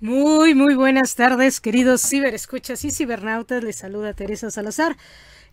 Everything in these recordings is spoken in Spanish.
Muy, muy buenas tardes, queridos ciberescuchas y cibernautas. Les saluda Teresa Salazar.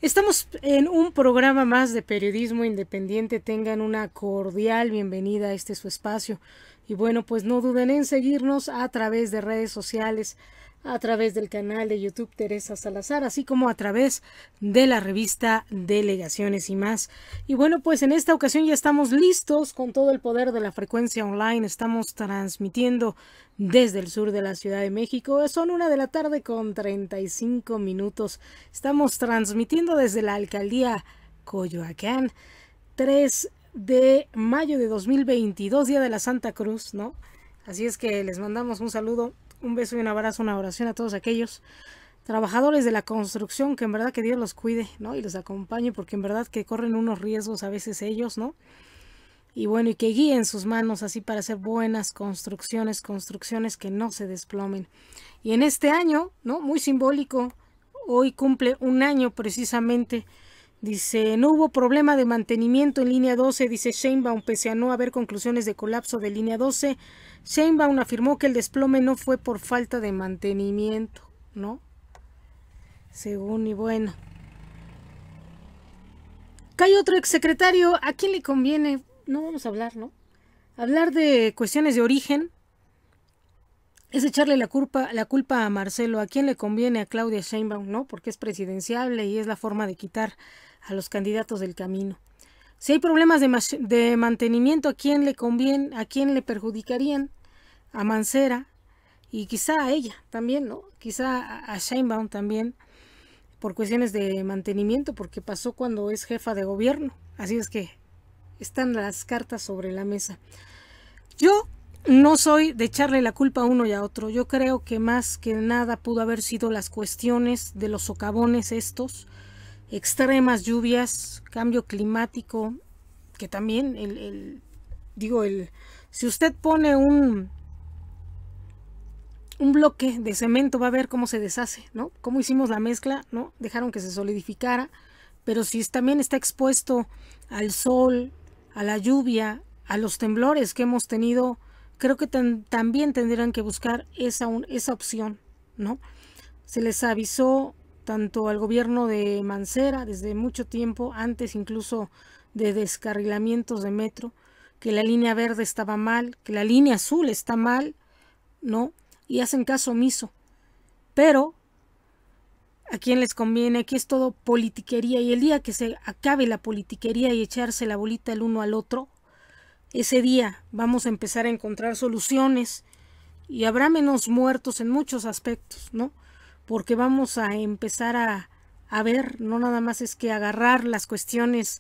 Estamos en un programa más de periodismo independiente. Tengan una cordial bienvenida a este su espacio. Y bueno, pues no duden en seguirnos a través de redes sociales, a través del canal de YouTube Teresa Salazar, así como a través de la revista Delegaciones y más. Y bueno, pues en esta ocasión ya estamos listos con todo el poder de la frecuencia online. Estamos transmitiendo desde el sur de la Ciudad de México. Son una de la tarde con 35 minutos. Estamos transmitiendo desde la alcaldía Coyoacán. 3 de mayo de 2022, Día de la Santa Cruz, ¿no? Así es que les mandamos un saludo un beso y un abrazo, una oración a todos aquellos trabajadores de la construcción, que en verdad que Dios los cuide, ¿no? Y los acompañe, porque en verdad que corren unos riesgos a veces ellos, ¿no? Y bueno, y que guíen sus manos así para hacer buenas construcciones, construcciones que no se desplomen. Y en este año, ¿no? Muy simbólico, hoy cumple un año precisamente Dice, no hubo problema de mantenimiento en línea 12, dice Sheinbaum, pese a no haber conclusiones de colapso de línea 12. Sheinbaum afirmó que el desplome no fue por falta de mantenimiento, ¿no? Según y bueno. hay otro exsecretario, ¿a quién le conviene? No vamos a hablar, ¿no? Hablar de cuestiones de origen, es echarle la culpa, la culpa a Marcelo. ¿A quién le conviene a Claudia Sheinbaum, no? Porque es presidenciable y es la forma de quitar a los candidatos del camino. Si hay problemas de, mantenimiento, ¿a quién le conviene, a quién le perjudicarían? A Mancera y quizá a ella también, ¿no? Quizá a, a Sheinbaum también por cuestiones de mantenimiento, porque pasó cuando es jefa de gobierno. Así es que están las cartas sobre la mesa. Yo no soy de echarle la culpa a uno y a otro. Yo creo que más que nada pudo haber sido las cuestiones de los socavones estos, extremas lluvias, cambio climático, que también el, digo el si usted pone un un bloque de cemento va a ver cómo se deshace, ¿no? Cómo hicimos la mezcla, ¿no? Dejaron que se solidificara, pero si también está expuesto al sol, a la lluvia, a los temblores que hemos tenido creo que también tendrían que buscar esa, esa opción, ¿no? Se les avisó tanto al gobierno de Mancera desde mucho tiempo, antes incluso de descarrilamientos de metro, que la línea verde estaba mal, que la línea azul está mal, ¿no? Y hacen caso omiso. Pero, ¿a quién les conviene? Aquí es todo politiquería y el día que se acabe la politiquería y echarse la bolita el uno al otro, ese día vamos a empezar a encontrar soluciones y habrá menos muertos en muchos aspectos, ¿no? Porque vamos a empezar a, a ver, no nada más es que agarrar las cuestiones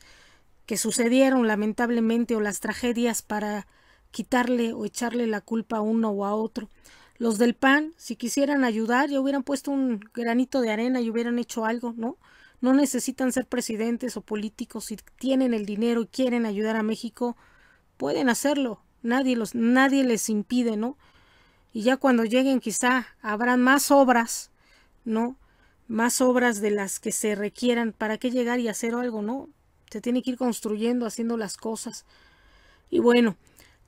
que sucedieron lamentablemente o las tragedias para quitarle o echarle la culpa a uno o a otro. Los del PAN, si quisieran ayudar, ya hubieran puesto un granito de arena y hubieran hecho algo, ¿no? No necesitan ser presidentes o políticos, si tienen el dinero y quieren ayudar a México, pueden hacerlo, nadie, los, nadie les impide, ¿no? Y ya cuando lleguen quizá habrán más obras, ¿no? Más obras de las que se requieran. ¿Para qué llegar y hacer algo, no? Se tiene que ir construyendo, haciendo las cosas. Y bueno,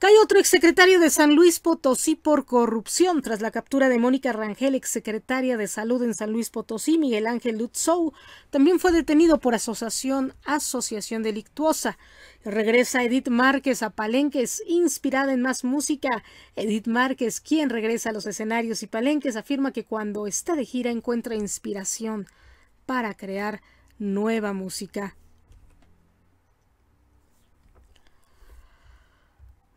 hay otro exsecretario de San Luis Potosí por corrupción tras la captura de Mónica Rangel, exsecretaria de Salud en San Luis Potosí, Miguel Ángel Lutzou. También fue detenido por asociación, asociación delictuosa. Regresa Edith Márquez a Palenques, inspirada en más música. Edith Márquez, quien regresa a los escenarios y Palenques, afirma que cuando está de gira encuentra inspiración para crear nueva música.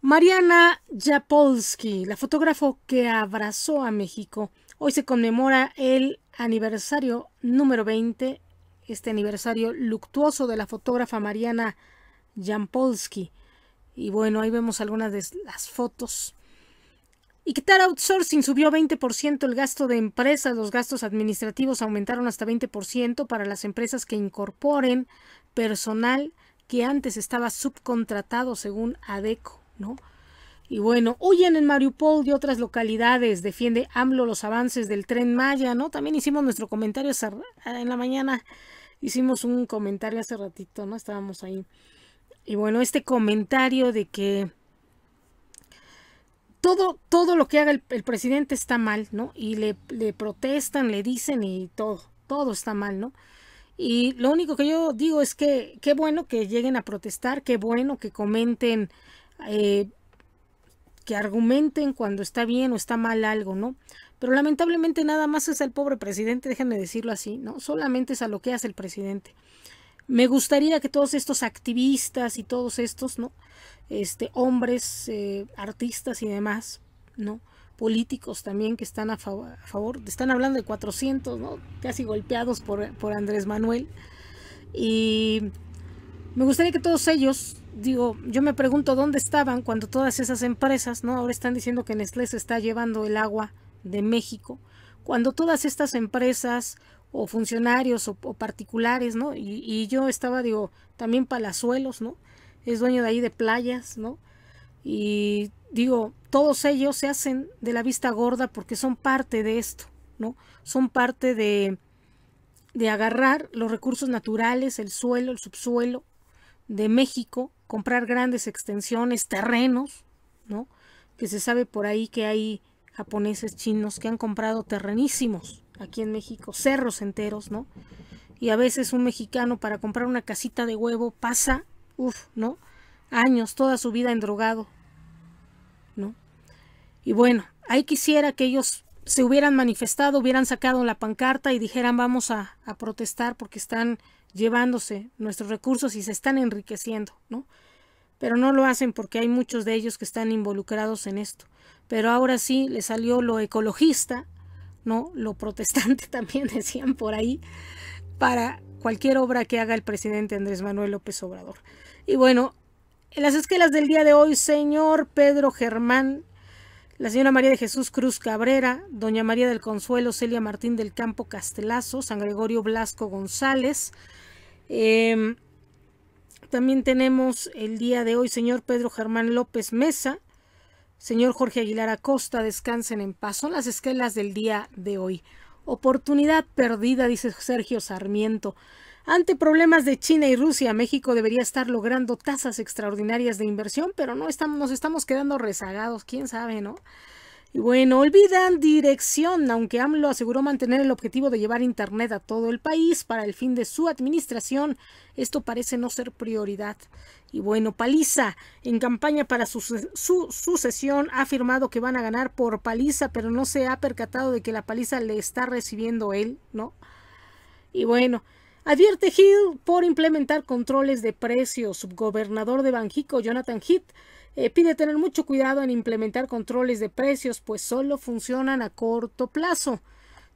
Mariana Japolsky, la fotógrafo que abrazó a México. Hoy se conmemora el aniversario número 20, este aniversario luctuoso de la fotógrafa Mariana Japolsky. Y bueno, ahí vemos algunas de las fotos. Y quitar outsourcing subió 20% el gasto de empresas, los gastos administrativos aumentaron hasta 20% para las empresas que incorporen personal que antes estaba subcontratado según ADECO. ¿no? Y bueno, huyen en Mariupol y otras localidades, defiende AMLO los avances del tren Maya, ¿no? También hicimos nuestro comentario ah, en la mañana, hicimos un comentario hace ratito, ¿no? Estábamos ahí. Y bueno, este comentario de que todo, todo lo que haga el, presidente está mal, ¿no? Y le, le protestan, le dicen y todo, todo está mal, ¿no? Y lo único que yo digo es que qué bueno que lleguen a protestar, qué bueno que comenten eh, que argumenten cuando está bien o está mal algo, ¿no? Pero lamentablemente nada más es al pobre presidente, déjenme decirlo así, ¿no? Solamente es a lo que hace el presidente. Me gustaría que todos estos activistas y todos estos, ¿no? Este, hombres, eh, artistas y demás, ¿no? Políticos también que están a, favor, a favor están hablando de 400, ¿no? Casi golpeados por, por Andrés Manuel. Y me gustaría que todos ellos digo, yo me pregunto dónde estaban cuando todas esas empresas, ¿no? Ahora están diciendo que Nestlé se está llevando el agua de México, cuando todas estas empresas o funcionarios o, particulares, ¿no? Y, yo estaba, digo, también Palazuelos, ¿no? Es dueño de ahí de playas, ¿no? Y digo, todos ellos se hacen de la vista gorda porque son parte de esto, ¿no? Son parte de agarrar los recursos naturales, el suelo, el subsuelo de México comprar grandes extensiones, terrenos, ¿no? Que se sabe por ahí que hay japoneses chinos que han comprado terrenísimos aquí en México, cerros enteros, ¿no? Y a veces un mexicano para comprar una casita de huevo pasa, uff, ¿no? Años, toda su vida endrogado, ¿no? Y bueno, ahí quisiera que ellos se hubieran manifestado, hubieran sacado la pancarta y dijeran vamos a, a protestar porque están llevándose nuestros recursos y se están enriqueciendo, ¿no? Pero no lo hacen porque hay muchos de ellos que están involucrados en esto. Pero ahora sí le salió lo ecologista, ¿no? Lo protestante también decían por ahí, para cualquier obra que haga el presidente Andrés Manuel López Obrador. Y bueno, en las esquelas del día de hoy, señor Pedro Germán la señora María de Jesús Cruz Cabrera, doña María del Consuelo Celia Martín del Campo Castelazo, San Gregorio Blasco González. Em, también tenemos el día de hoy señor Pedro Germán López Mesa, señor Jorge Aguilar Acosta, descansen en paz. Son las esquelas del día de hoy. Oportunidad perdida, dice Sergio Sarmiento. Ante problemas de China y Rusia, México debería estar logrando tasas extraordinarias de inversión, pero no estamos, nos estamos quedando rezagados, quién sabe, ¿no? Y bueno, olvidan dirección, aunque AMLO aseguró mantener el objetivo de llevar Internet a todo el país para el fin de su administración, esto parece no ser prioridad. Y bueno, Paliza, en campaña para su, su, sucesión, ha afirmado que van a ganar por Paliza, pero no se ha percatado de que la paliza le está recibiendo él, ¿no? Y bueno, Advierte Hill por implementar controles de precios. Subgobernador de Banjico, Jonathan Heath, eh, pide tener mucho cuidado en implementar controles de precios, pues solo funcionan a corto plazo.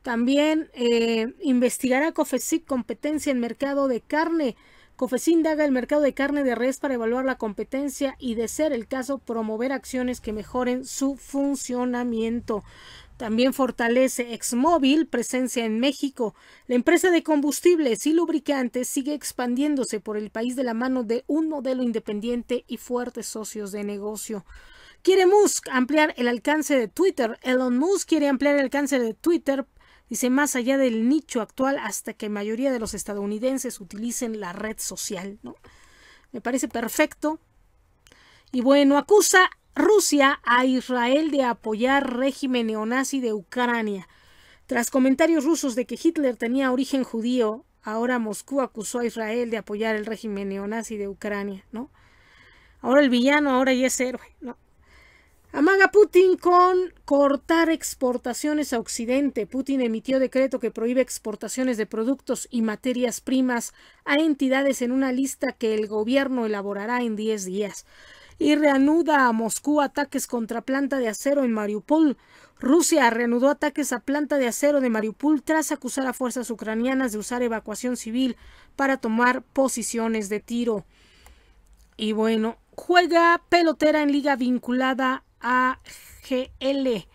También eh, investigará COFESIC competencia en mercado de carne. COFESIC indaga el mercado de carne de res para evaluar la competencia y, de ser el caso, promover acciones que mejoren su funcionamiento. También fortalece Exmóvil presencia en México. La empresa de combustibles y lubricantes sigue expandiéndose por el país de la mano de un modelo independiente y fuertes socios de negocio. Quiere Musk ampliar el alcance de Twitter. Elon Musk quiere ampliar el alcance de Twitter Dice, más allá del nicho actual, hasta que mayoría de los estadounidenses utilicen la red social, ¿no? Me parece perfecto. Y bueno, acusa Rusia a Israel de apoyar régimen neonazi de Ucrania. Tras comentarios rusos de que Hitler tenía origen judío, ahora Moscú acusó a Israel de apoyar el régimen neonazi de Ucrania, ¿no? Ahora el villano, ahora ya es héroe, ¿no? Amaga Putin con cortar exportaciones a Occidente. Putin emitió decreto que prohíbe exportaciones de productos y materias primas a entidades en una lista que el gobierno elaborará en 10 días y reanuda a Moscú ataques contra planta de acero en Mariupol. Rusia reanudó ataques a planta de acero de Mariupol tras acusar a fuerzas ucranianas de usar evacuación civil para tomar posiciones de tiro. Y bueno, juega pelotera en liga vinculada a GL.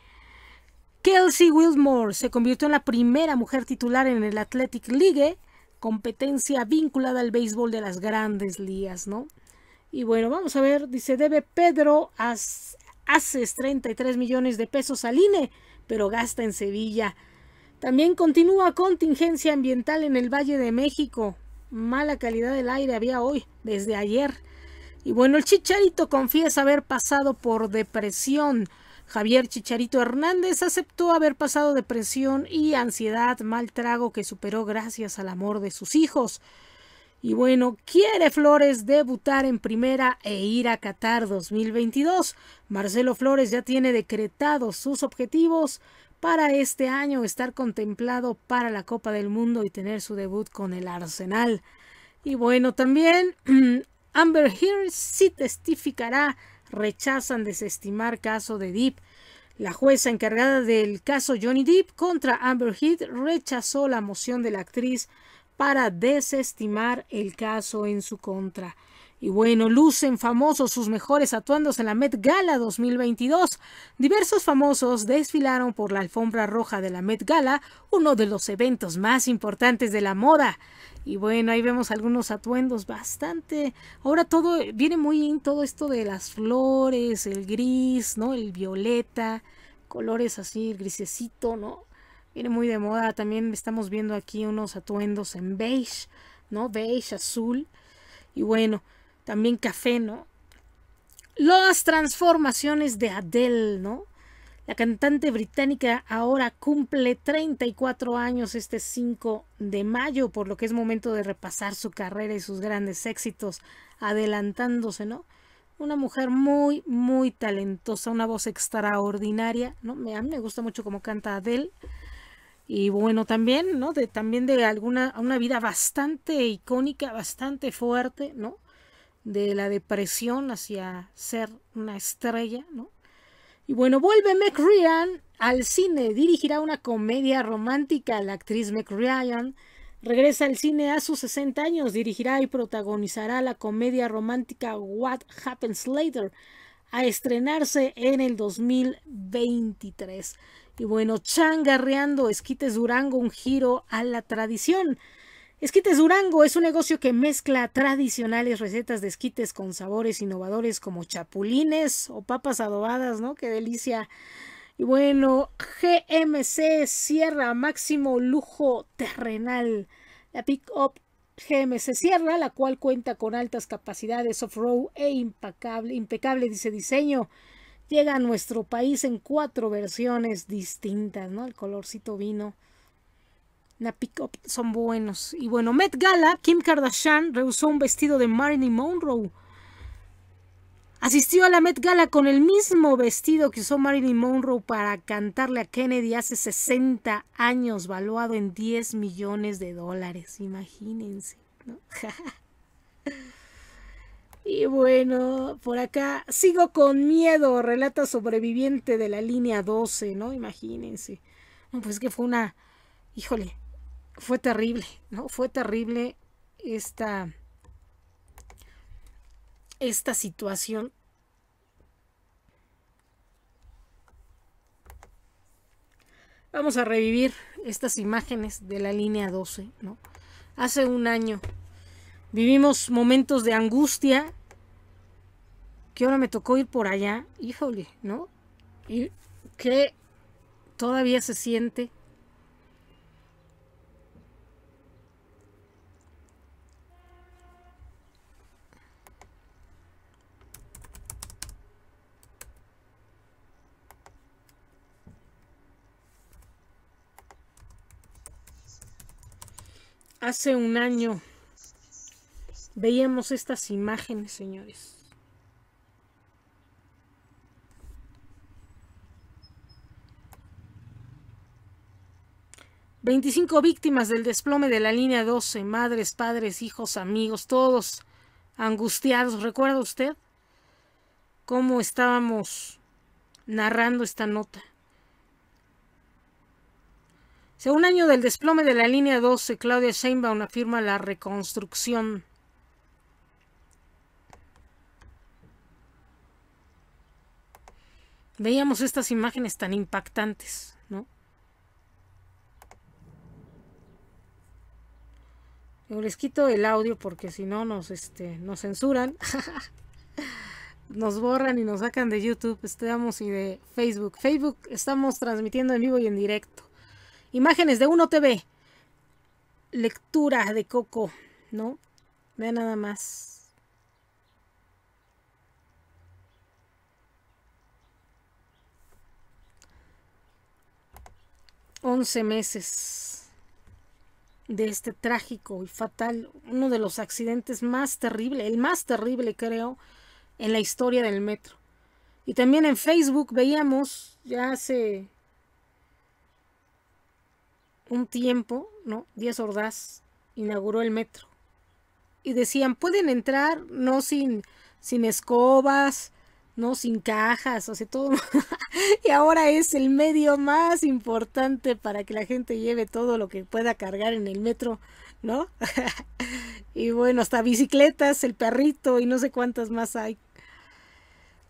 Kelsey Wilmore se convirtió en la primera mujer titular en el Athletic League, competencia vinculada al béisbol de las grandes ligas, ¿no? Y bueno, vamos a ver, dice, debe Pedro haces 33 millones de pesos al INE, pero gasta en Sevilla. También continúa contingencia ambiental en el Valle de México. Mala calidad del aire había hoy, desde ayer. Y bueno, el Chicharito confiesa haber pasado por depresión. Javier Chicharito Hernández aceptó haber pasado depresión y ansiedad, mal trago que superó gracias al amor de sus hijos. Y bueno, quiere Flores debutar en primera e ir a Qatar 2022. Marcelo Flores ya tiene decretados sus objetivos para este año, estar contemplado para la Copa del Mundo y tener su debut con el Arsenal. Y bueno, también Amber Heard sí testificará, rechazan desestimar caso de Deep. La jueza encargada del caso Johnny Deep contra Amber Heard rechazó la moción de la actriz para desestimar el caso en su contra. Y bueno, lucen famosos sus mejores atuendos en la Met Gala 2022. Diversos famosos desfilaron por la alfombra roja de la Met Gala, uno de los eventos más importantes de la moda. Y bueno, ahí vemos algunos atuendos bastante. Ahora todo viene muy bien todo esto de las flores, el gris, ¿no? El violeta, colores así, el grisecito, ¿no? viene muy de moda. También estamos viendo aquí unos atuendos en beige, ¿no? Beige, azul. Y bueno, también café, ¿no? Las transformaciones de Adele, ¿no? La cantante británica ahora cumple 34 años este 5 de mayo, por lo que es momento de repasar su carrera y sus grandes éxitos, adelantándose, ¿no? Una mujer muy, muy talentosa, una voz extraordinaria, ¿no? Me, a mí me gusta mucho cómo canta Adele y bueno, también, ¿no? De, también de alguna, una vida bastante icónica, bastante fuerte, ¿no? De la depresión hacia ser una estrella, ¿no? Y bueno, vuelve Ryan al cine, dirigirá una comedia romántica, la actriz Ryan regresa al cine a sus 60 años, dirigirá y protagonizará la comedia romántica What Happens Later, a estrenarse en el 2023. Y bueno, changarreando, Esquites Durango, un giro a la tradición. Esquites Durango es un negocio que mezcla tradicionales recetas de esquites con sabores innovadores como chapulines o papas adobadas, ¿no? ¡Qué delicia! Y bueno, GMC Sierra, máximo lujo terrenal. La pick-up GMC Sierra, la cual cuenta con altas capacidades off-road e impecable, impecable dice diseño llega a nuestro país en cuatro versiones distintas, ¿no? El colorcito vino. La pick son buenos. Y bueno, Met Gala, Kim Kardashian rehusó un vestido de Marilyn Monroe. Asistió a la Met Gala con el mismo vestido que usó Marilyn Monroe para cantarle a Kennedy hace 60 años, valuado en 10 millones de dólares. Imagínense, ¿no? Y bueno, por acá sigo con miedo, relata sobreviviente de la línea 12, ¿no? Imagínense. pues que fue una, híjole, fue terrible, ¿no? Fue terrible esta, esta situación. Vamos a revivir estas imágenes de la línea 12, ¿no? Hace un año vivimos momentos de angustia, que ahora me tocó ir por allá, híjole, ¿no? Y que todavía se siente. Hace un año veíamos estas imágenes, señores. 25 víctimas del desplome de la línea 12, madres, padres, hijos, amigos, todos angustiados. ¿Recuerda usted cómo estábamos narrando esta nota? Según año del desplome de la línea 12, Claudia Sheinbaum afirma la reconstrucción. Veíamos estas imágenes tan impactantes. Les quito el audio porque si no nos, este, nos censuran. nos borran y nos sacan de YouTube, estamos y de Facebook. Facebook estamos transmitiendo en vivo y en directo. Imágenes de UNO tv Lectura de Coco, ¿no? Vean nada más. Once meses de este trágico y fatal, uno de los accidentes más terribles, el más terrible creo, en la historia del metro. Y también en Facebook veíamos ya hace un tiempo, ¿no? diez Ordaz inauguró el metro. Y decían, pueden entrar no sin, sin escobas, ¿no? Sin cajas, o sea, todo. y ahora es el medio más importante para que la gente lleve todo lo que pueda cargar en el metro, ¿no? y bueno, hasta bicicletas, el perrito y no sé cuántas más hay.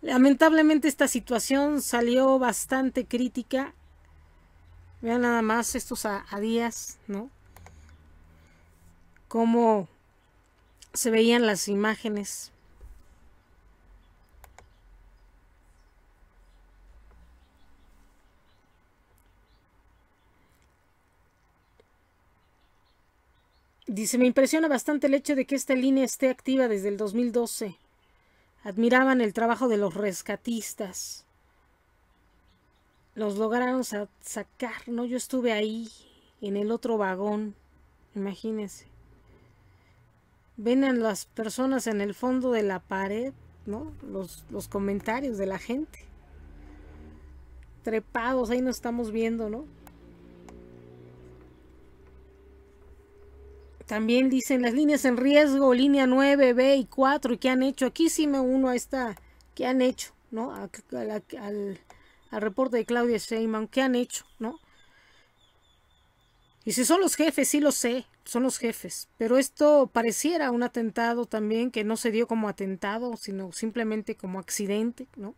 Lamentablemente esta situación salió bastante crítica. Vean nada más estos a, a días, ¿no? Cómo se veían las imágenes Dice, me impresiona bastante el hecho de que esta línea esté activa desde el 2012. Admiraban el trabajo de los rescatistas. Los lograron sacar, ¿no? Yo estuve ahí, en el otro vagón, imagínense. Ven las personas en el fondo de la pared, ¿no? Los, los comentarios de la gente. Trepados, ahí nos estamos viendo, ¿no? También dicen las líneas en riesgo, línea 9, B y 4, ¿qué han hecho? Aquí sí me uno a esta, ¿qué han hecho? ¿No? al, reporte de Claudia Sheinbaum, ¿qué han hecho? ¿No? Y si son los jefes, sí lo sé, son los jefes. Pero esto pareciera un atentado también que no se dio como atentado, sino simplemente como accidente, ¿no?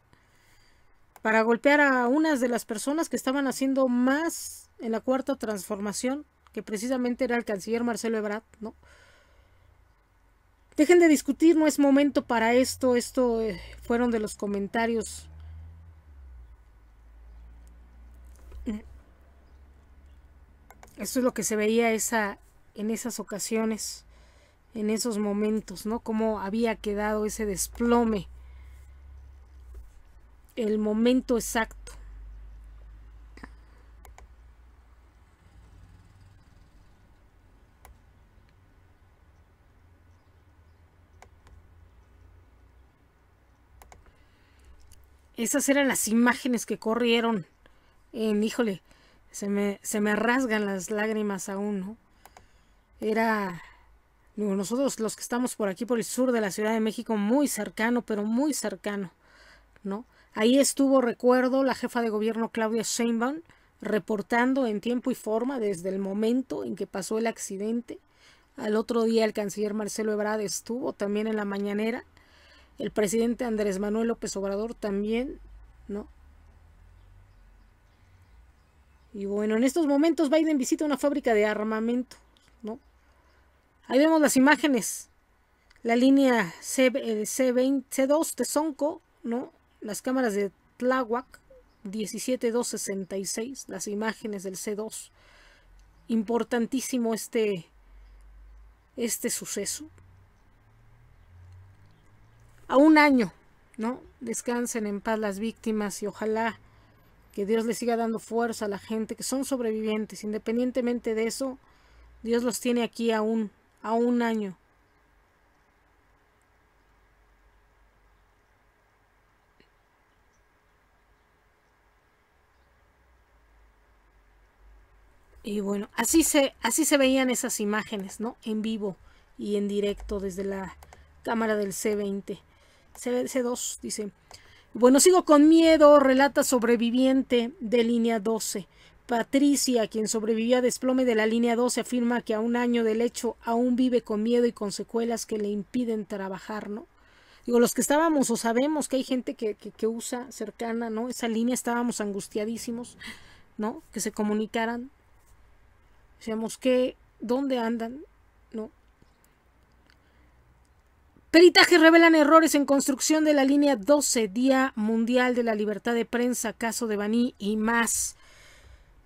Para golpear a unas de las personas que estaban haciendo más en la cuarta transformación que precisamente era el canciller Marcelo Ebrard, ¿no? Dejen de discutir, no es momento para esto, esto eh, fueron de los comentarios. Mm. Esto es lo que se veía esa, en esas ocasiones, en esos momentos, ¿no? Cómo había quedado ese desplome, el momento exacto. Esas eran las imágenes que corrieron. En, híjole, se me, se me rasgan las lágrimas aún, ¿no? Era nosotros los que estamos por aquí, por el sur de la Ciudad de México, muy cercano, pero muy cercano, ¿no? Ahí estuvo, recuerdo, la jefa de gobierno Claudia Sheinbaum reportando en tiempo y forma desde el momento en que pasó el accidente. Al otro día el canciller Marcelo Ebrard estuvo también en la mañanera el presidente Andrés Manuel López Obrador también, ¿no? Y bueno, en estos momentos Biden visita una fábrica de armamento, ¿no? Ahí vemos las imágenes. La línea C, 2 eh, de Sonco, ¿no? Las cámaras de Tláhuac, 17266, las imágenes del C2. Importantísimo este, este suceso a un año, ¿no? Descansen en paz las víctimas y ojalá que Dios les siga dando fuerza a la gente que son sobrevivientes. Independientemente de eso, Dios los tiene aquí aún, a un año. Y bueno, así se, así se veían esas imágenes, ¿no? En vivo y en directo desde la cámara del C20. C2 dice, bueno, sigo con miedo, relata sobreviviente de línea 12. Patricia, quien sobrevivió a desplome de la línea 12, afirma que a un año del hecho aún vive con miedo y con secuelas que le impiden trabajar, ¿no? Digo, los que estábamos o sabemos que hay gente que, que usa cercana, ¿no? Esa línea estábamos angustiadísimos, ¿no? Que se comunicaran. Decíamos, que ¿Dónde andan? Peritajes revelan errores en construcción de la línea 12, Día Mundial de la Libertad de Prensa, caso de Baní y más.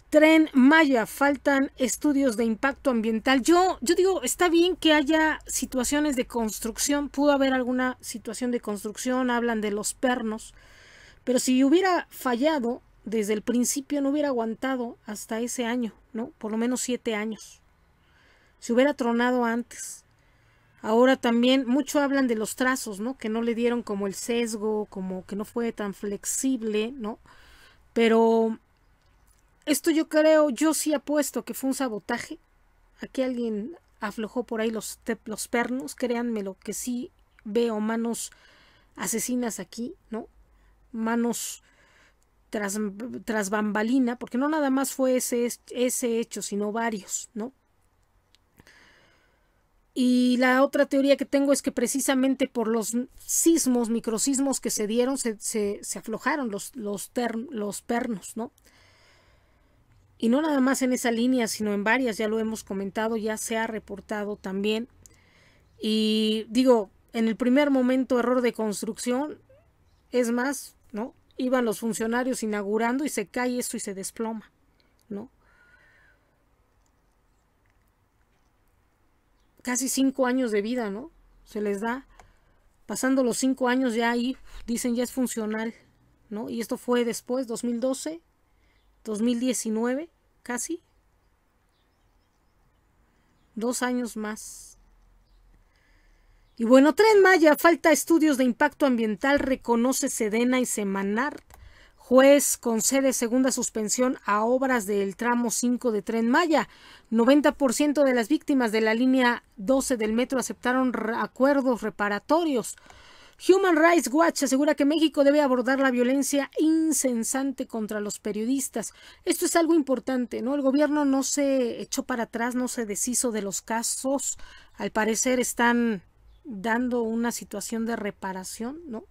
Tren Maya, faltan estudios de impacto ambiental. Yo, yo digo, está bien que haya situaciones de construcción, pudo haber alguna situación de construcción, hablan de los pernos, pero si hubiera fallado desde el principio, no hubiera aguantado hasta ese año, ¿no? Por lo menos siete años. Si hubiera tronado antes Ahora también mucho hablan de los trazos, ¿no? Que no le dieron como el sesgo, como que no fue tan flexible, ¿no? Pero esto yo creo, yo sí apuesto que fue un sabotaje. Aquí alguien aflojó por ahí los, los pernos, créanmelo, que sí veo manos asesinas aquí, ¿no? Manos tras, bambalina, porque no nada más fue ese, ese hecho, sino varios, ¿no? Y la otra teoría que tengo es que precisamente por los sismos, microsismos que se dieron, se, aflojaron los, los pernos, ¿no? Y no nada más en esa línea, sino en varias, ya lo hemos comentado, ya se ha reportado también. Y digo, en el primer momento error de construcción, es más, ¿no? Iban los funcionarios inaugurando y se cae esto y se desploma. casi cinco años de vida, ¿no? Se les da. Pasando los cinco años ya ahí, dicen ya es funcional, ¿no? Y esto fue después, 2012, 2019, casi. Dos años más. Y bueno, Tren Maya, falta estudios de impacto ambiental, reconoce Sedena y Semanar. Juez concede segunda suspensión a obras del tramo 5 de Tren Maya. 90% de las víctimas de la línea 12 del metro aceptaron acuerdos reparatorios. Human Rights Watch asegura que México debe abordar la violencia insensante contra los periodistas. Esto es algo importante, ¿no? El gobierno no se echó para atrás, no se deshizo de los casos. Al parecer están dando una situación de reparación, ¿no?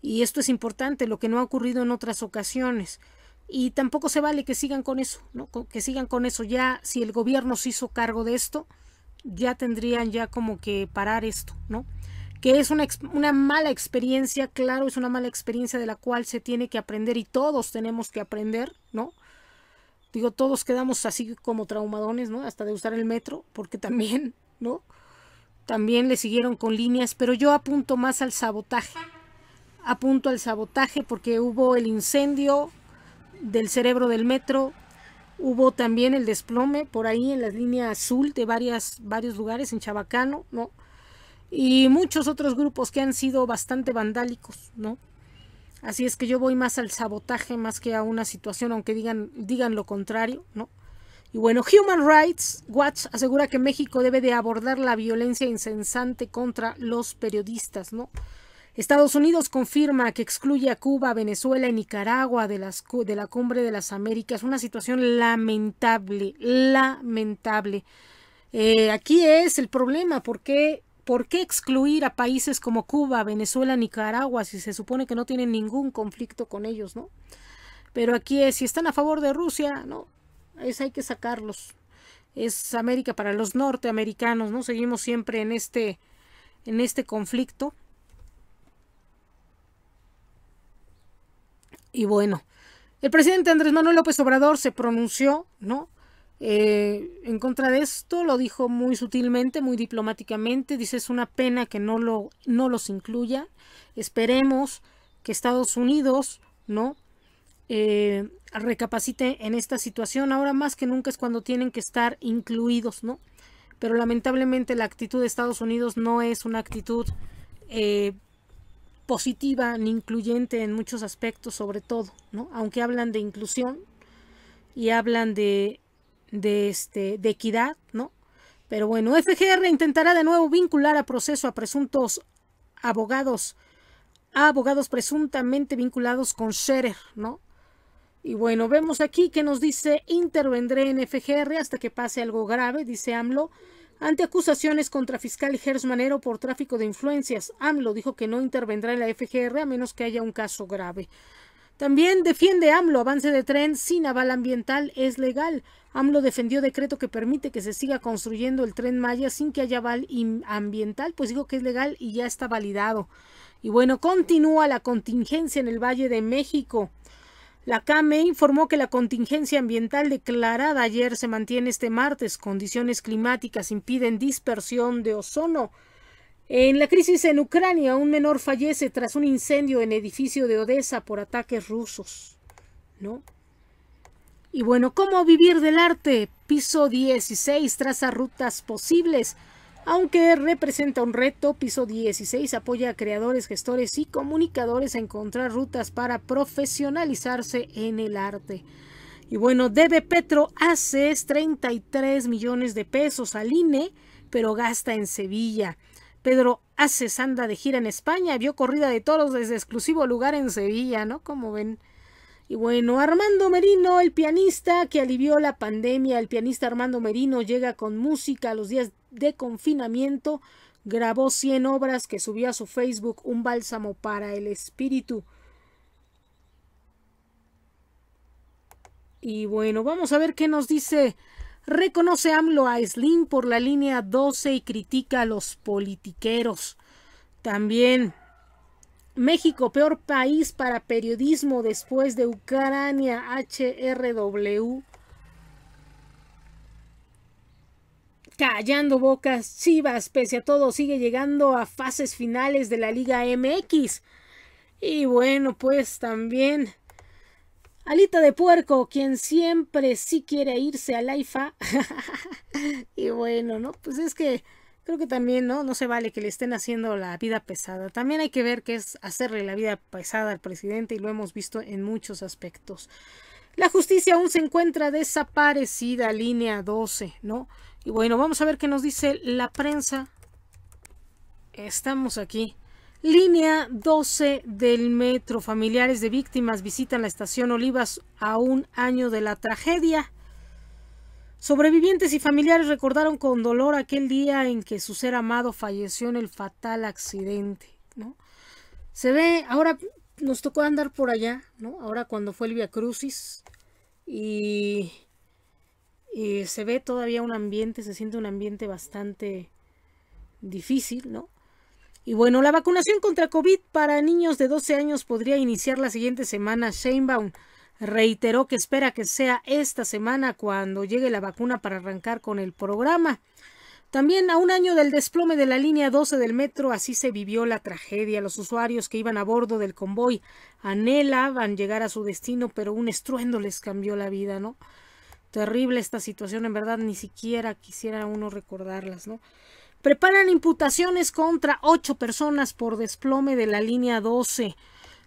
Y esto es importante, lo que no ha ocurrido en otras ocasiones. Y tampoco se vale que sigan con eso, ¿no? que sigan con eso. Ya si el gobierno se hizo cargo de esto, ya tendrían ya como que parar esto, ¿no? Que es una, una mala experiencia, claro, es una mala experiencia de la cual se tiene que aprender y todos tenemos que aprender, ¿no? Digo, todos quedamos así como traumadones, ¿no? Hasta de usar el metro, porque también, ¿no? También le siguieron con líneas, pero yo apunto más al sabotaje apunto al sabotaje porque hubo el incendio del cerebro del metro, hubo también el desplome por ahí en la línea azul de varias, varios lugares en Chabacano, ¿no? Y muchos otros grupos que han sido bastante vandálicos, ¿no? Así es que yo voy más al sabotaje más que a una situación, aunque digan, digan lo contrario, ¿no? Y bueno, Human Rights Watch asegura que México debe de abordar la violencia incensante contra los periodistas, ¿no? Estados Unidos confirma que excluye a Cuba, Venezuela y Nicaragua de, la Cumbre de las Américas. Una situación lamentable, lamentable. Eh, aquí es el problema, ¿por qué, ¿por qué excluir a países como Cuba, Venezuela, Nicaragua si se supone que no tienen ningún conflicto con ellos, no? Pero aquí es, si están a favor de Rusia, no, es hay que sacarlos. Es América para los norteamericanos, ¿no? Seguimos siempre en este, en este conflicto. y bueno, el presidente Andrés Manuel López Obrador se pronunció, ¿no? Eh, en contra de esto, lo dijo muy sutilmente, muy diplomáticamente, dice es una pena que no, lo, no los incluya, esperemos que Estados Unidos, ¿no? Eh, recapacite en esta situación, ahora más que nunca es cuando tienen que estar incluidos, ¿no? Pero lamentablemente la actitud de Estados Unidos no es una actitud eh, positiva ni incluyente en muchos aspectos, sobre todo, ¿no? Aunque hablan de inclusión y hablan de, de, este, de equidad, ¿no? Pero bueno, FGR intentará de nuevo vincular a proceso a presuntos abogados, a abogados presuntamente vinculados con Scherer, ¿no? Y bueno, vemos aquí que nos dice intervendré en FGR hasta que pase algo grave, dice AMLO. Ante acusaciones contra fiscal Gers Manero por tráfico de influencias, AMLO dijo que no intervendrá en la FGR a menos que haya un caso grave. También defiende AMLO avance de tren sin aval ambiental es legal. AMLO defendió decreto que permite que se siga construyendo el tren Maya sin que haya aval ambiental, pues dijo que es legal y ya está validado. Y bueno, continúa la contingencia en el Valle de México. La CAME informó que la contingencia ambiental declarada ayer se mantiene este martes. Condiciones climáticas impiden dispersión de ozono. En la crisis en Ucrania, un menor fallece tras un incendio en edificio de Odessa por ataques rusos. ¿No? Y bueno, ¿cómo vivir del arte? Piso 16, traza rutas posibles. Aunque representa un reto, Piso 16 apoya a creadores, gestores y comunicadores a encontrar rutas para profesionalizarse en el arte. Y bueno, debe Petro hace 33 millones de pesos al INE, pero gasta en Sevilla. Pedro hace anda de gira en España, vio corrida de toros desde exclusivo lugar en Sevilla, ¿no? Como ven. Y bueno, Armando Merino, el pianista que alivió la pandemia, el pianista Armando Merino llega con música a los días de confinamiento, grabó 100 obras que subió a su Facebook, un bálsamo para el espíritu. Y bueno, vamos a ver qué nos dice. Reconoce AMLO a Slim por la línea 12 y critica a los politiqueros. También México, peor país para periodismo después de Ucrania, HRW. Callando bocas, Chivas, pese a todo, sigue llegando a fases finales de la Liga MX. Y bueno, pues también Alita de Puerco, quien siempre sí quiere irse al IFA. y bueno, ¿no? Pues es que creo que también, ¿no? No se vale que le estén haciendo la vida pesada. También hay que ver qué es hacerle la vida pesada al presidente y lo hemos visto en muchos aspectos. La justicia aún se encuentra desaparecida, línea 12, ¿no? Y bueno, vamos a ver qué nos dice la prensa. Estamos aquí. Línea 12 del metro. Familiares de víctimas visitan la estación Olivas a un año de la tragedia. Sobrevivientes y familiares recordaron con dolor aquel día en que su ser amado falleció en el fatal accidente, ¿no? Se ve, ahora nos tocó andar por allá, ¿no? Ahora cuando fue el Via Crucis y, se ve todavía un ambiente, se siente un ambiente bastante difícil, ¿no? Y bueno, la vacunación contra COVID para niños de 12 años podría iniciar la siguiente semana. Sheinbaum reiteró que espera que sea esta semana cuando llegue la vacuna para arrancar con el programa. También a un año del desplome de la línea 12 del metro, así se vivió la tragedia. Los usuarios que iban a bordo del convoy anhelaban llegar a su destino, pero un estruendo les cambió la vida, ¿no? Terrible esta situación, en verdad ni siquiera quisiera uno recordarlas, ¿no? Preparan imputaciones contra ocho personas por desplome de la línea 12.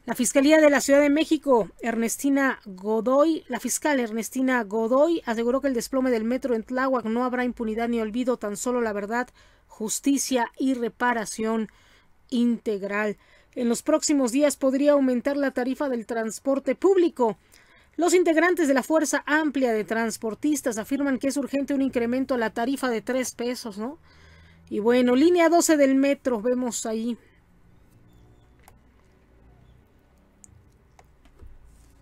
La Fiscalía de la Ciudad de México, Ernestina Godoy, la fiscal Ernestina Godoy aseguró que el desplome del metro en Tláhuac no habrá impunidad ni olvido, tan solo la verdad, justicia y reparación integral. En los próximos días podría aumentar la tarifa del transporte público. Los integrantes de la Fuerza Amplia de Transportistas afirman que es urgente un incremento a la tarifa de tres pesos, ¿no? Y bueno, línea 12 del metro, vemos ahí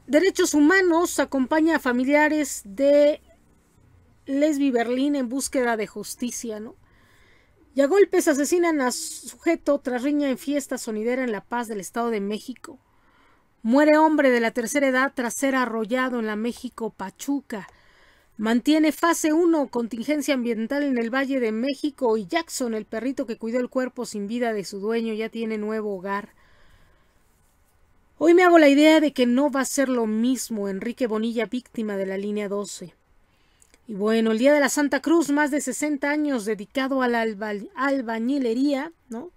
Derechos Humanos acompaña a familiares de Lesbi Berlín en búsqueda de justicia, ¿no? Y golpes asesinan a sujeto tras riña en fiesta sonidera en La Paz del Estado de México. Muere hombre de la tercera edad tras ser arrollado en la México Pachuca. Mantiene fase 1 contingencia ambiental en el Valle de México y Jackson, el perrito que cuidó el cuerpo sin vida de su dueño, ya tiene nuevo hogar. Hoy me hago la idea de que no va a ser lo mismo Enrique Bonilla víctima de la línea 12. Y bueno, el Día de la Santa Cruz, más de 60 años dedicado a la albañilería, ¿no?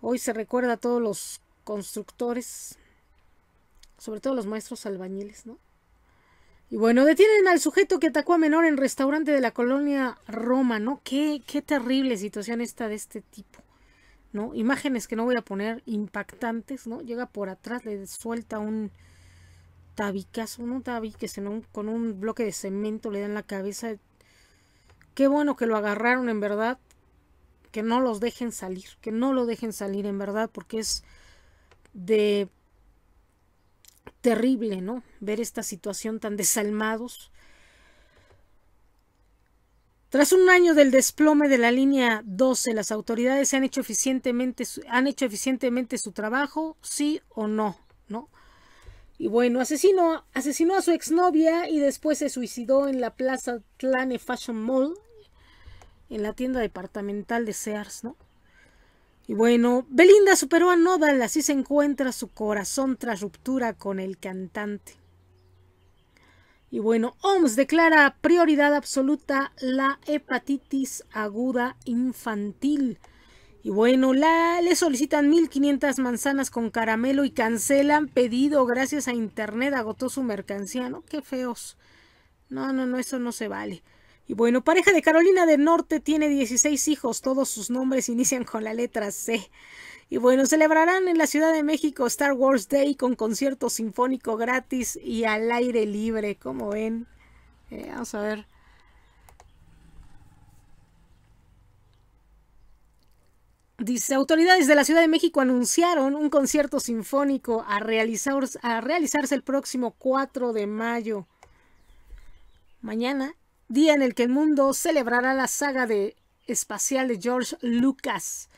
Hoy se recuerda a todos los constructores, sobre todo los maestros albañiles, ¿no? Y bueno, detienen al sujeto que atacó a menor en restaurante de la colonia Roma, ¿no? Qué, qué terrible situación esta de este tipo. Imágenes que no voy a poner impactantes, ¿no? Llega por atrás, le suelta un tabicazo, no un tabique, con un bloque de cemento, le dan la cabeza. Qué bueno que lo agarraron, en verdad. Que no los dejen salir, que no lo dejen salir, en verdad, porque es de terrible, ¿no? Ver esta situación tan desalmados tras un año del desplome de la línea 12, ¿las autoridades han hecho eficientemente, han hecho eficientemente su trabajo? ¿Sí o no? ¿No? Y bueno, asesinó, asesinó a su exnovia y después se suicidó en la Plaza Tlane Fashion Mall, en la tienda departamental de Sears, ¿no? Y bueno, Belinda superó a Nodal, así se encuentra su corazón tras ruptura con el cantante. Y bueno, OMS declara prioridad absoluta la hepatitis aguda infantil. Y bueno, le solicitan 1.500 manzanas con caramelo y cancelan pedido gracias a Internet, agotó su mercancía, ¿no? Qué feos. No, no, no, eso no se vale. Y bueno, pareja de Carolina del Norte tiene 16 hijos, todos sus nombres inician con la letra C. Y bueno, celebrarán en la Ciudad de México Star Wars Day con concierto sinfónico gratis y al aire libre, como ven. Eh, vamos a ver. Dice, autoridades de la Ciudad de México anunciaron un concierto sinfónico a, realizarse el próximo 4 de mayo. Mañana, día en el que el mundo celebrará la saga de, espacial de George Lucas.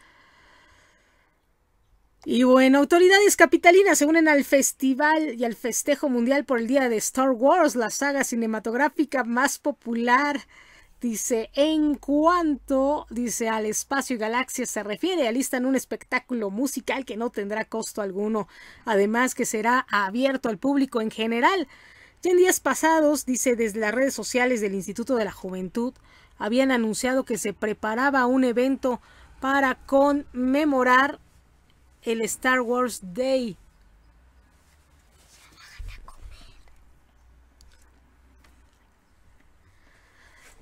Y bueno, autoridades capitalinas se unen al festival y al festejo mundial por el día de Star Wars, la saga cinematográfica más popular. Dice, en cuanto, dice, al espacio y galaxias se refiere, alistan un espectáculo musical que no tendrá costo alguno, además que será abierto al público en general. Ya en días pasados, dice, desde las redes sociales del Instituto de la Juventud, habían anunciado que se preparaba un evento para conmemorar el Star Wars Day.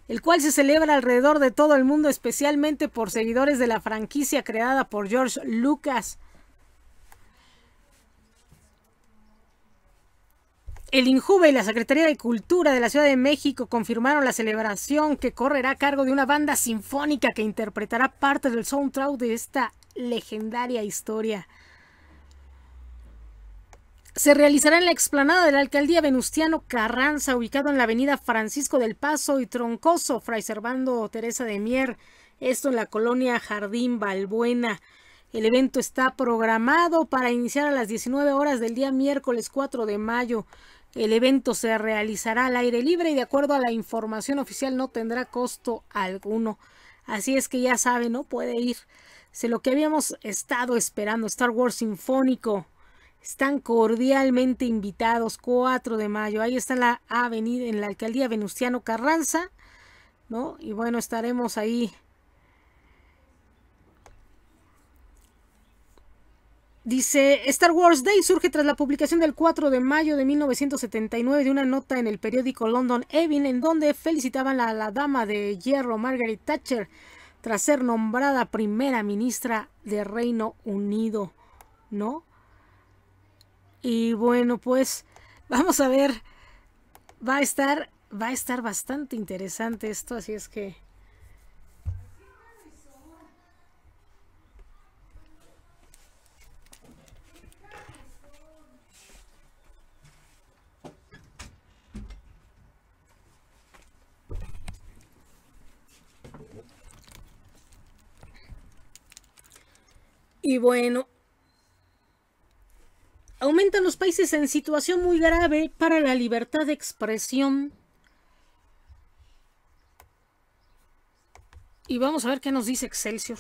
el cual se celebra alrededor de todo el mundo, especialmente por seguidores de la franquicia creada por George Lucas. El INJUVE y la Secretaría de Cultura de la Ciudad de México confirmaron la celebración que correrá a cargo de una banda sinfónica que interpretará parte del soundtrack de esta legendaria historia. Se realizará en la explanada de la alcaldía Venustiano Carranza, ubicado en la avenida Francisco del Paso y Troncoso, Fray Servando Teresa de Mier, esto en la colonia Jardín Balbuena. El evento está programado para iniciar a las 19 horas del día miércoles 4 de mayo. El evento se realizará al aire libre y de acuerdo a la información oficial no tendrá costo alguno. Así es que ya sabe, ¿no? Puede ir se lo que habíamos estado esperando, Star Wars Sinfónico. Están cordialmente invitados, 4 de mayo. Ahí está la avenida, en la alcaldía Venustiano Carranza, ¿no? Y bueno, estaremos ahí. Dice, Star Wars Day surge tras la publicación del 4 de mayo de 1979 de una nota en el periódico London Evening en donde felicitaban a la dama de hierro Margaret Thatcher tras ser nombrada primera ministra de Reino Unido, ¿no? Y bueno, pues vamos a ver, va a estar, va a estar bastante interesante esto, así es que Y bueno, aumentan los países en situación muy grave para la libertad de expresión. Y vamos a ver qué nos dice Excelsior.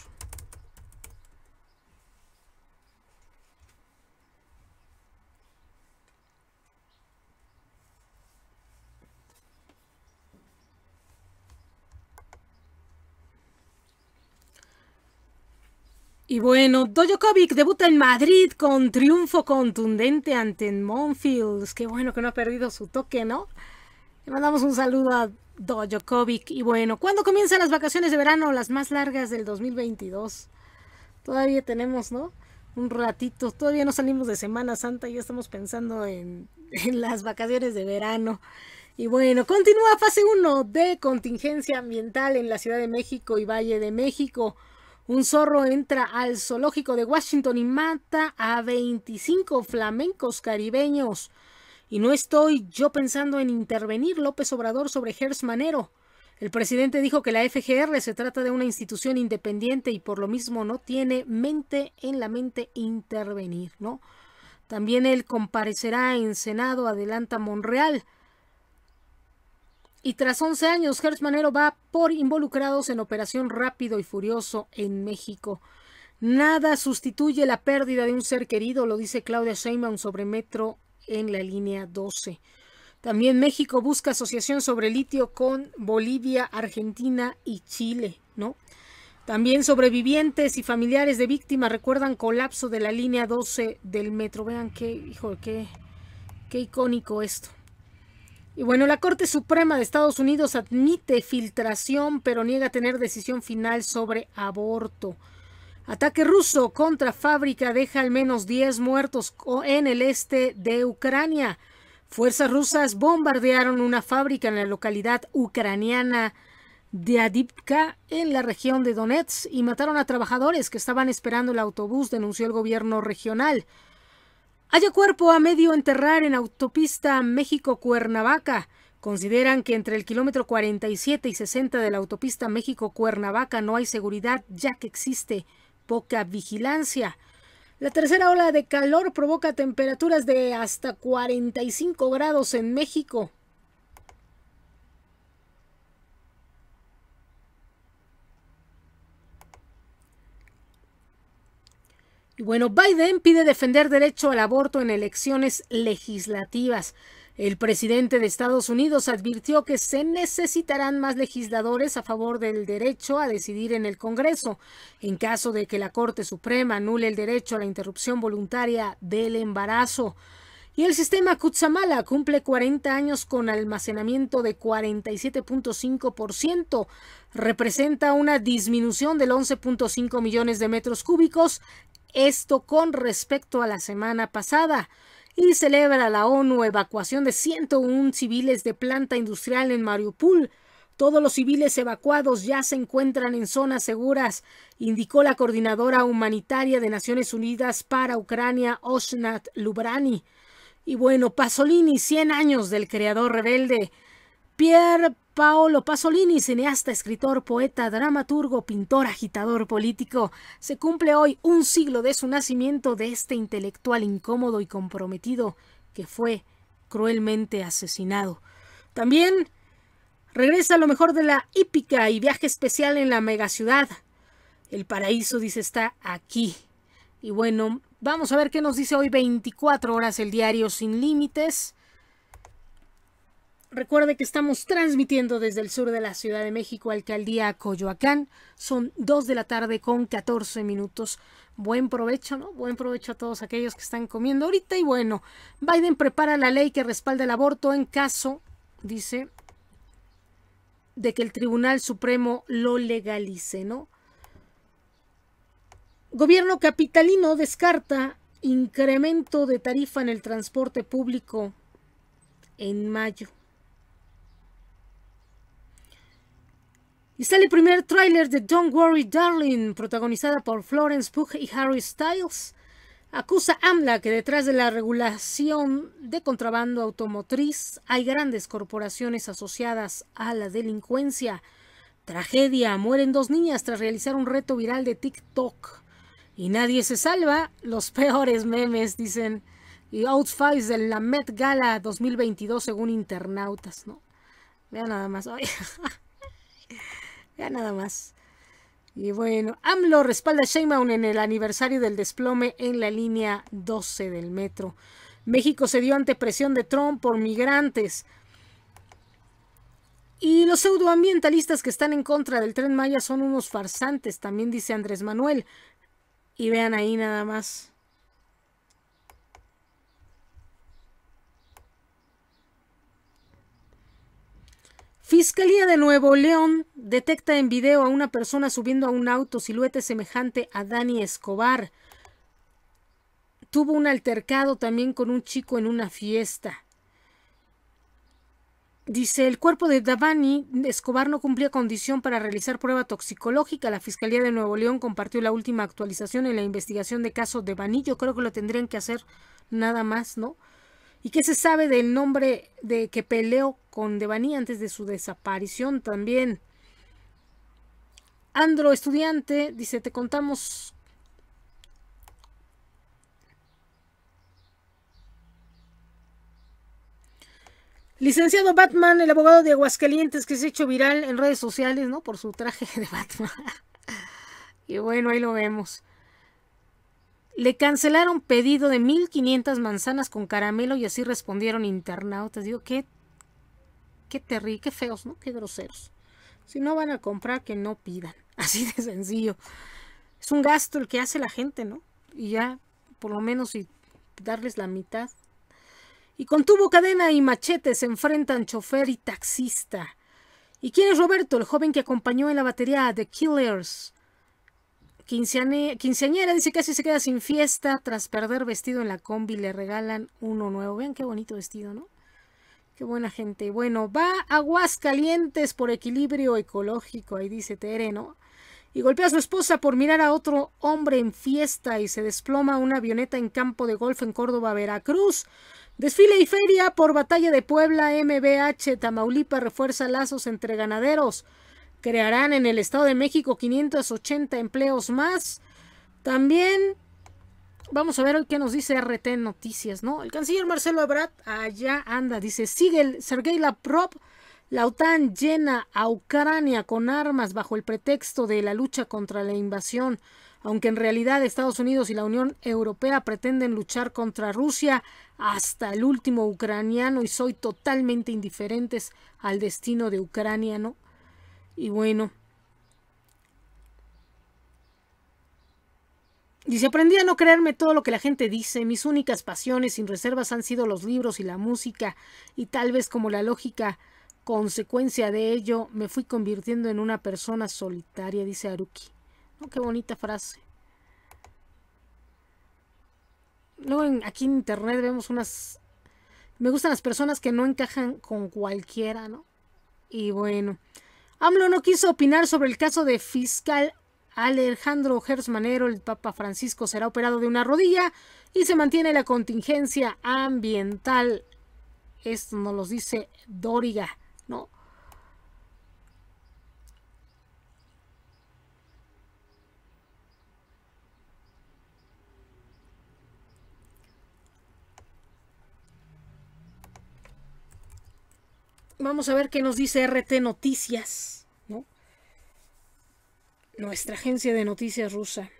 Y bueno, Dojokovic debuta en Madrid con triunfo contundente ante Monfields. Qué bueno que no ha perdido su toque, ¿no? Le mandamos un saludo a Dojokovic. Y bueno, ¿cuándo comienzan las vacaciones de verano, las más largas del 2022? Todavía tenemos, ¿no? Un ratito, todavía no salimos de Semana Santa y ya estamos pensando en, en las vacaciones de verano. Y bueno, continúa fase 1 de contingencia ambiental en la Ciudad de México y Valle de México. Un zorro entra al zoológico de Washington y mata a 25 flamencos caribeños. Y no estoy yo pensando en intervenir López Obrador sobre Gers Manero. El presidente dijo que la FGR se trata de una institución independiente y por lo mismo no tiene mente en la mente intervenir, ¿no? También él comparecerá en Senado, adelanta Monreal. Y tras 11 años, Hertz Manero va por involucrados en Operación Rápido y Furioso en México. Nada sustituye la pérdida de un ser querido, lo dice Claudia Sheinbaum sobre Metro en la línea 12. También México busca asociación sobre litio con Bolivia, Argentina y Chile, ¿no? También sobrevivientes y familiares de víctimas recuerdan colapso de la línea 12 del metro. Vean qué, hijo, qué, qué icónico esto. Y bueno, la Corte Suprema de Estados Unidos admite filtración, pero niega tener decisión final sobre aborto. Ataque ruso contra fábrica deja al menos 10 muertos en el este de Ucrania. Fuerzas rusas bombardearon una fábrica en la localidad ucraniana de Adipka, en la región de Donetsk, y mataron a trabajadores que estaban esperando el autobús, denunció el gobierno regional. Haya cuerpo a medio enterrar en autopista México-Cuernavaca. Consideran que entre el kilómetro 47 y 60 de la autopista México-Cuernavaca no hay seguridad ya que existe poca vigilancia. La tercera ola de calor provoca temperaturas de hasta 45 grados en México. bueno, Biden pide defender derecho al aborto en elecciones legislativas. El presidente de Estados Unidos advirtió que se necesitarán más legisladores a favor del derecho a decidir en el Congreso, en caso de que la Corte Suprema anule el derecho a la interrupción voluntaria del embarazo. Y el sistema Kutsamala cumple 40 años con almacenamiento de 47.5%, representa una disminución del 11.5 millones de metros cúbicos esto con respecto a la semana pasada y celebra la ONU evacuación de 101 civiles de planta industrial en Mariupol. Todos los civiles evacuados ya se encuentran en zonas seguras, indicó la coordinadora humanitaria de Naciones Unidas para Ucrania, Oshnat Lubrani. Y bueno, Pasolini, 100 años del creador rebelde. Pierre Paolo Pasolini, cineasta, escritor, poeta, dramaturgo, pintor, agitador político. Se cumple hoy un siglo de su nacimiento de este intelectual incómodo y comprometido que fue cruelmente asesinado. También regresa lo mejor de la hípica y viaje especial en la megaciudad. El paraíso, dice, está aquí. Y bueno, vamos a ver qué nos dice hoy 24 horas el diario sin límites. Recuerde que estamos transmitiendo desde el sur de la Ciudad de México, Alcaldía Coyoacán. Son dos de la tarde con 14 minutos. Buen provecho, ¿no? Buen provecho a todos aquellos que están comiendo ahorita. Y bueno, Biden prepara la ley que respalda el aborto en caso, dice, de que el Tribunal Supremo lo legalice, ¿no? Gobierno capitalino descarta incremento de tarifa en el transporte público en mayo. Y sale el primer tráiler de Don't Worry Darling, protagonizada por Florence Pugh y Harry Styles. Acusa AMLA que detrás de la regulación de contrabando automotriz hay grandes corporaciones asociadas a la delincuencia. Tragedia, mueren dos niñas tras realizar un reto viral de TikTok. Y nadie se salva, los peores memes, dicen. Y outfits de la Met Gala 2022 según internautas, ¿no? Vean nada más. Ya nada más. Y bueno, AMLO respalda a Sheinbaum en el aniversario del desplome en la línea 12 del metro. México se dio ante presión de Trump por migrantes. Y los pseudoambientalistas que están en contra del tren Maya son unos farsantes, también dice Andrés Manuel. Y vean ahí nada más. Fiscalía de Nuevo León detecta en video a una persona subiendo a un auto siluete semejante a Dani Escobar. Tuvo un altercado también con un chico en una fiesta. Dice, el cuerpo de Davani Escobar no cumplía condición para realizar prueba toxicológica. La Fiscalía de Nuevo León compartió la última actualización en la investigación de caso de banillo. Yo creo que lo tendrían que hacer nada más, ¿no? ¿Y qué se sabe del nombre de que peleó con Devani antes de su desaparición también. Andro, estudiante, dice, te contamos... Licenciado Batman, el abogado de Aguascalientes que se ha hecho viral en redes sociales, ¿no? Por su traje de Batman. y bueno, ahí lo vemos. Le cancelaron pedido de 1500 manzanas con caramelo y así respondieron internautas. Digo, qué qué terrible, qué feos, ¿no? Qué groseros. Si no van a comprar, que no pidan. Así de sencillo. Es un gasto el que hace la gente, ¿no? Y ya, por lo menos, y darles la mitad. Y con tubo, cadena y machete se enfrentan chofer y taxista. ¿Y quién es Roberto, el joven que acompañó en la batería a The Killers? quinceañera dice que casi se queda sin fiesta tras perder vestido en la combi. Le regalan uno nuevo. Vean qué bonito vestido, ¿no? Qué buena gente. Bueno, va Aguascalientes por equilibrio ecológico, ahí dice Tereno. Y golpea a su esposa por mirar a otro hombre en fiesta y se desploma una avioneta en campo de golf en Córdoba, Veracruz. Desfile y feria por Batalla de Puebla, MBH, Tamaulipa refuerza lazos entre ganaderos. Crearán en el Estado de México 580 empleos más. También Vamos a ver hoy qué nos dice RT Noticias, ¿no? El canciller Marcelo Ebrard allá anda, dice, sigue el Sergei Laprop, la OTAN llena a Ucrania con armas bajo el pretexto de la lucha contra la invasión, aunque en realidad Estados Unidos y la Unión Europea pretenden luchar contra Rusia hasta el último ucraniano y soy totalmente indiferentes al destino de Ucrania, ¿no? Y bueno, Dice, aprendí a no creerme todo lo que la gente dice. Mis únicas pasiones sin reservas han sido los libros y la música, y tal vez como la lógica consecuencia de ello, me fui convirtiendo en una persona solitaria, dice Aruki. Oh, qué bonita frase. Luego aquí en internet vemos unas... Me gustan las personas que no encajan con cualquiera, ¿no? Y bueno. AMLO no quiso opinar sobre el caso de fiscal Alejandro Gersmanero, el Papa Francisco será operado de una rodilla y se mantiene la contingencia ambiental. Esto nos lo dice Doriga, ¿no? Vamos a ver qué nos dice RT Noticias nuestra agencia de noticias rusa.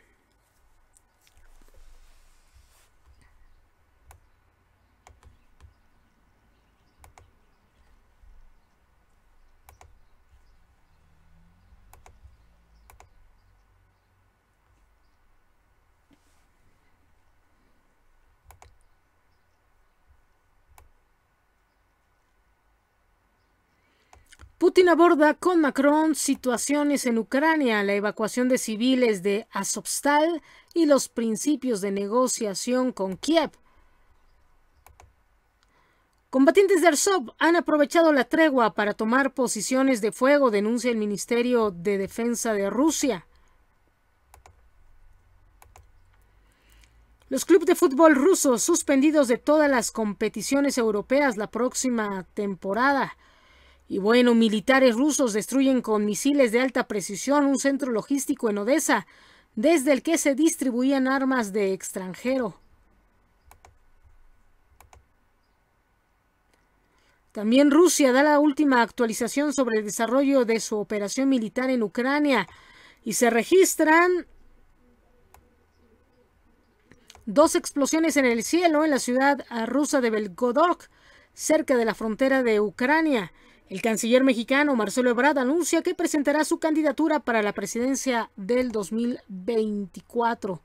Putin aborda con Macron situaciones en Ucrania, la evacuación de civiles de Azovstal y los principios de negociación con Kiev. Combatientes de Arsov han aprovechado la tregua para tomar posiciones de fuego, denuncia el Ministerio de Defensa de Rusia. Los clubes de fútbol rusos suspendidos de todas las competiciones europeas la próxima temporada. Y bueno, militares rusos destruyen con misiles de alta precisión un centro logístico en Odessa, desde el que se distribuían armas de extranjero. También Rusia da la última actualización sobre el desarrollo de su operación militar en Ucrania y se registran dos explosiones en el cielo en la ciudad rusa de Belgodok, cerca de la frontera de Ucrania. El canciller mexicano Marcelo Ebrard anuncia que presentará su candidatura para la presidencia del 2024.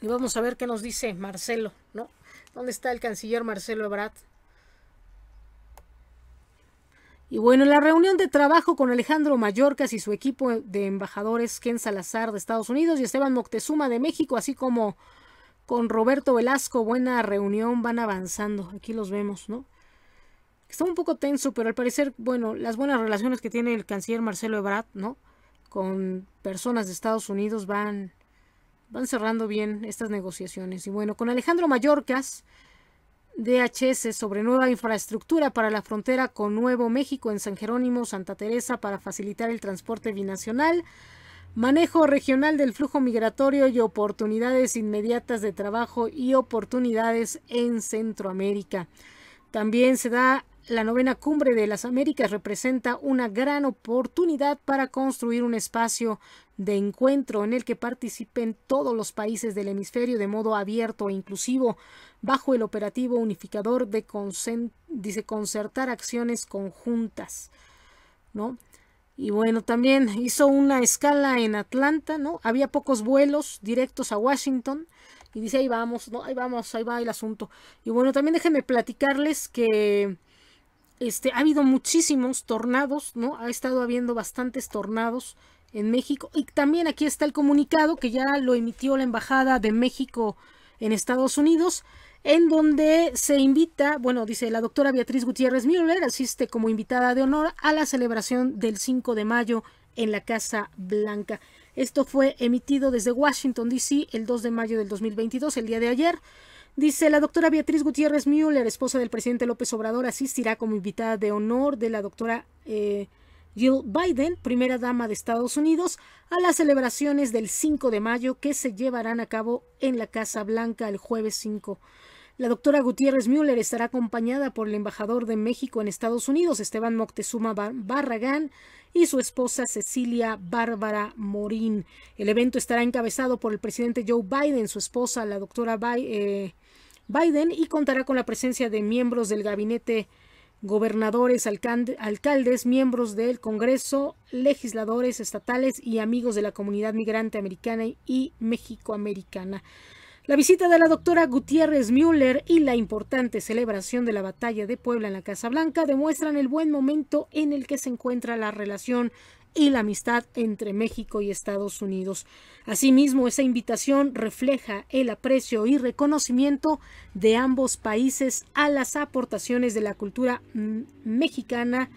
Y vamos a ver qué nos dice Marcelo, ¿no? ¿Dónde está el canciller Marcelo Ebrard? Y bueno, en la reunión de trabajo con Alejandro Mallorcas y su equipo de embajadores Ken Salazar de Estados Unidos y Esteban Moctezuma de México, así como con Roberto Velasco, buena reunión, van avanzando. Aquí los vemos, ¿no? Está un poco tenso, pero al parecer, bueno, las buenas relaciones que tiene el canciller Marcelo Ebrard, ¿no? Con personas de Estados Unidos van, van cerrando bien estas negociaciones. Y bueno, con Alejandro Mallorcas, DHS sobre nueva infraestructura para la frontera con Nuevo México en San Jerónimo, Santa Teresa, para facilitar el transporte binacional, manejo regional del flujo migratorio y oportunidades inmediatas de trabajo y oportunidades en Centroamérica. También se da la novena cumbre de las Américas representa una gran oportunidad para construir un espacio de encuentro en el que participen todos los países del hemisferio de modo abierto e inclusivo, bajo el operativo unificador de concertar acciones conjuntas. ¿no? Y bueno, también hizo una escala en Atlanta, ¿no? Había pocos vuelos directos a Washington. Y dice, ahí vamos, ¿no? Ahí vamos, ahí va el asunto. Y bueno, también déjenme platicarles que este, ha habido muchísimos tornados, ¿no? Ha estado habiendo bastantes tornados en México. Y también aquí está el comunicado que ya lo emitió la Embajada de México en Estados Unidos, en donde se invita, bueno, dice la doctora Beatriz Gutiérrez Müller, asiste como invitada de honor a la celebración del 5 de mayo en la Casa Blanca. Esto fue emitido desde Washington, D.C. el 2 de mayo del 2022, el día de ayer. Dice la doctora Beatriz Gutiérrez Müller, esposa del presidente López Obrador, asistirá como invitada de honor de la doctora eh, Jill Biden, primera dama de Estados Unidos, a las celebraciones del 5 de mayo que se llevarán a cabo en la Casa Blanca el jueves 5. La doctora Gutiérrez Müller estará acompañada por el embajador de México en Estados Unidos, Esteban Moctezuma Barragán, y su esposa Cecilia Bárbara Morín. El evento estará encabezado por el presidente Joe Biden, su esposa, la doctora Biden. Eh, Biden y contará con la presencia de miembros del gabinete, gobernadores, alcaldes, miembros del Congreso, legisladores estatales y amigos de la comunidad migrante americana y mexicoamericana. La visita de la doctora Gutiérrez Müller y la importante celebración de la batalla de Puebla en la Casa Blanca demuestran el buen momento en el que se encuentra la relación y la amistad entre México y Estados Unidos. Asimismo, esa invitación refleja el aprecio y reconocimiento de ambos países a las aportaciones de la cultura mm, mexicana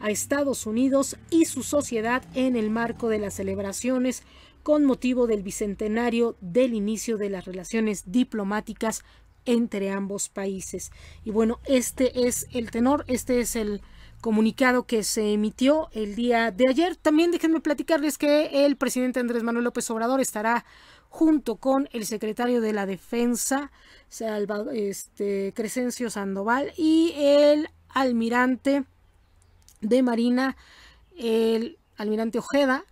a Estados Unidos y su sociedad en el marco de las celebraciones con motivo del bicentenario del inicio de las relaciones diplomáticas entre ambos países. Y bueno, este es el tenor, este es el comunicado que se emitió el día de ayer. También déjenme platicarles que el presidente Andrés Manuel López Obrador estará junto con el secretario de la Defensa, este, Crescencio Sandoval, y el almirante de Marina, el almirante Ojeda,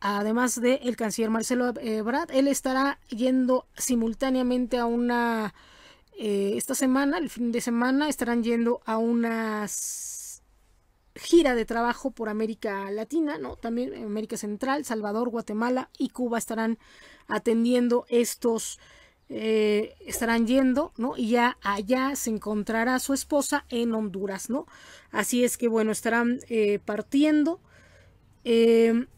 además del canciller Marcelo Ebrard. Él estará yendo simultáneamente a una... Eh, esta semana, el fin de semana, estarán yendo a unas gira de trabajo por América Latina, ¿no? También América Central, Salvador, Guatemala y Cuba estarán atendiendo estos, eh, estarán yendo, ¿no? Y ya allá se encontrará su esposa en Honduras, ¿no? Así es que, bueno, estarán eh, partiendo. Em,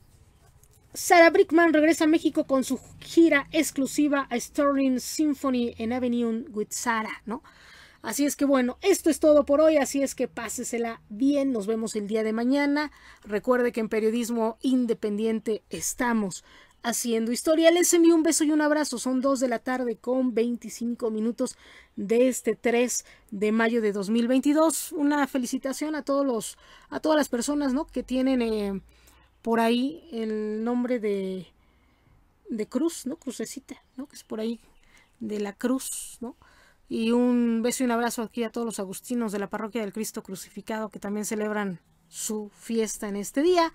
Sara Brickman regresa a México con su gira exclusiva a Sterling Symphony en Avenue with Sara, ¿no? Así es que bueno, esto es todo por hoy, así es que pásesela bien, nos vemos el día de mañana. Recuerde que en Periodismo Independiente estamos haciendo historia. Les envío un beso y un abrazo, son dos de la tarde con 25 minutos de este 3 de mayo de 2022. Una felicitación a todos los, a todas las personas ¿no? que tienen eh, por ahí el nombre de, de Cruz, ¿no? Crucecita, ¿no? que es por ahí de la Cruz, ¿no? Y un beso y un abrazo aquí a todos los agustinos de la parroquia del Cristo crucificado que también celebran su fiesta en este día.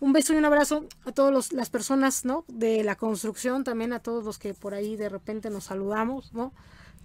Un beso y un abrazo a todas las personas ¿no? de la construcción, también a todos los que por ahí de repente nos saludamos, ¿no?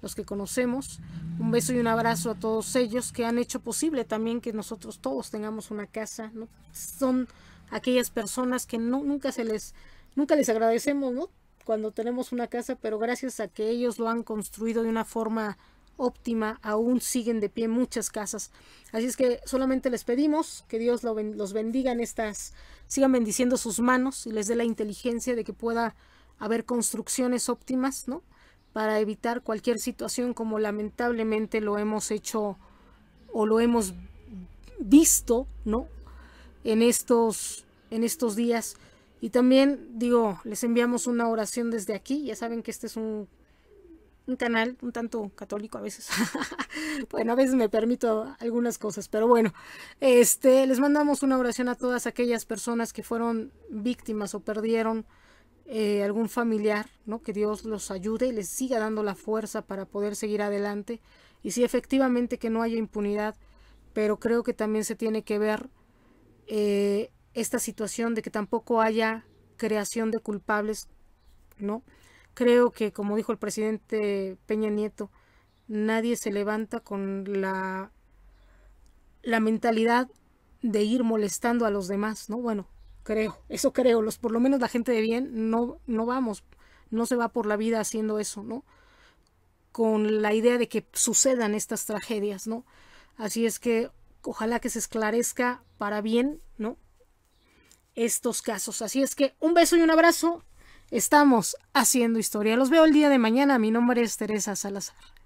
los que conocemos. Un beso y un abrazo a todos ellos que han hecho posible también que nosotros todos tengamos una casa. ¿no? Son aquellas personas que no, nunca se les, nunca les agradecemos, ¿no? cuando tenemos una casa, pero gracias a que ellos lo han construido de una forma óptima, aún siguen de pie muchas casas. Así es que solamente les pedimos que Dios los bendiga en estas, sigan bendiciendo sus manos y les dé la inteligencia de que pueda haber construcciones óptimas, ¿no? Para evitar cualquier situación como lamentablemente lo hemos hecho o lo hemos visto, ¿no? En estos, en estos días y también, digo, les enviamos una oración desde aquí. Ya saben que este es un, un canal un tanto católico a veces. bueno, a veces me permito algunas cosas, pero bueno. Este, les mandamos una oración a todas aquellas personas que fueron víctimas o perdieron eh, algún familiar, ¿no? Que Dios los ayude y les siga dando la fuerza para poder seguir adelante. Y sí, efectivamente que no haya impunidad, pero creo que también se tiene que ver eh, esta situación de que tampoco haya creación de culpables, ¿no? Creo que, como dijo el presidente Peña Nieto, nadie se levanta con la, la mentalidad de ir molestando a los demás, ¿no? Bueno, creo, eso creo, los, por lo menos la gente de bien no, no vamos, no se va por la vida haciendo eso, ¿no? Con la idea de que sucedan estas tragedias, ¿no? Así es que ojalá que se esclarezca para bien, ¿no? estos casos. Así es que un beso y un abrazo. Estamos haciendo historia. Los veo el día de mañana. Mi nombre es Teresa Salazar.